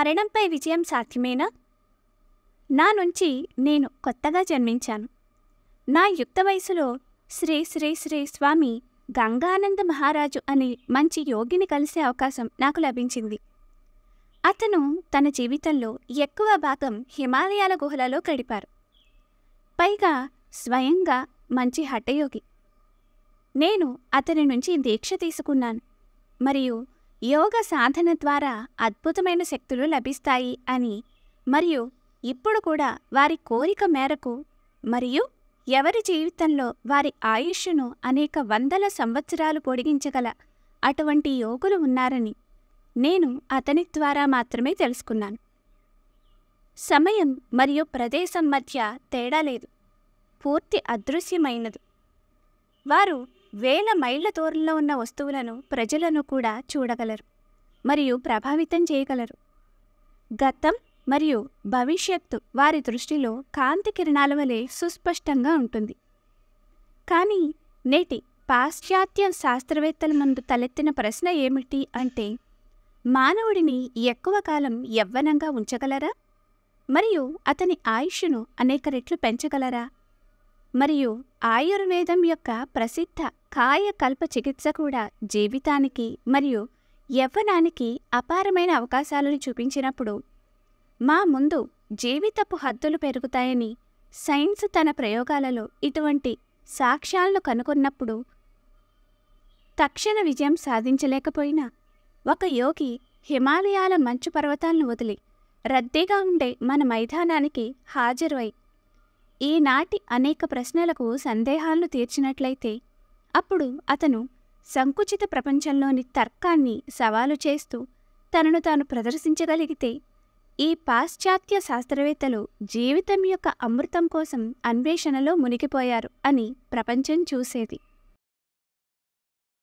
మరణంపై విజయం సాధ్యమేనా నా నుంచి నేను కొత్తగా జన్మించాను నా యుక్త వయసులో శ్రీ శ్రీ శ్రీ స్వామి గంగానంద మహారాజు అనే మంచి యోగిని కలిసే అవకాశం నాకు లభించింది అతను తన జీవితంలో ఎక్కువ భాగం హిమాలయాల గుహలలో గడిపారు పైగా స్వయంగా మంచి హఠయోగి నేను అతని నుంచి దీక్ష తీసుకున్నాను మరియు యోగ సాధన ద్వారా అద్భుతమైన శక్తులు లభిస్తాయి అని మరియు ఇప్పుడు కూడా వారి కోరిక మేరకు మరియు ఎవరి జీవితంలో వారి ఆయుష్ను అనేక వందల సంవత్సరాలు పొడిగించగల అటువంటి యోగులు ఉన్నారని నేను అతని ద్వారా మాత్రమే తెలుసుకున్నాను సమయం మరియు ప్రదేశం మధ్య తేడా లేదు పూర్తి అదృశ్యమైనది వారు వేల మైళ్ళ దూరంలో ఉన్న వస్తువులను ప్రజలను కూడా చూడగలరు మరియు ప్రభావితం చేయగలరు గతం మరియు భవిష్యత్తు వారి దృష్టిలో కాంతి కిరణాల వలె సుస్పష్టంగా ఉంటుంది కానీ నేటి పాశ్చాత్య శాస్త్రవేత్తల ముందు తలెత్తిన ప్రశ్న ఏమిటి అంటే మానవుడిని ఎక్కువ కాలం యవ్వనంగా ఉంచగలరా మరియు అతని ఆయుష్ను అనేక రెట్లు పెంచగలరా మరియు ఆయుర్వేదం యొక్క ప్రసిద్ధ కాయకల్ప చికిత్స కూడా జీవితానికి మరియు యవ్వనానికి అపారమైన అవకాశాలను చూపించినప్పుడు మా ముందు జీవితపు హద్దులు పెరుగుతాయని సైన్స్ తన ప్రయోగాలలో ఇటువంటి సాక్ష్యాలను కనుగొన్నప్పుడు తక్షణ విజయం సాధించలేకపోయినా ఒక యోగి హిమాలయాల మంచు పర్వతాలను వదిలి రద్దీగా ఉండే మన మైదానానికి హాజరు అయి ఈనాటి అనేక ప్రశ్నలకు సందేహాలను తీర్చినట్లయితే అప్పుడు అతను సంకుచిత ప్రపంచంలోని తర్కాన్ని సవాలు చేస్తూ తనను తాను ప్రదర్శించగలిగితే ఈ పాశ్చాత్య శాస్త్రవేత్తలు జీవితం యొక్క అమృతం కోసం అన్వేషణలో మునిగిపోయారు అని ప్రపంచం చూసేది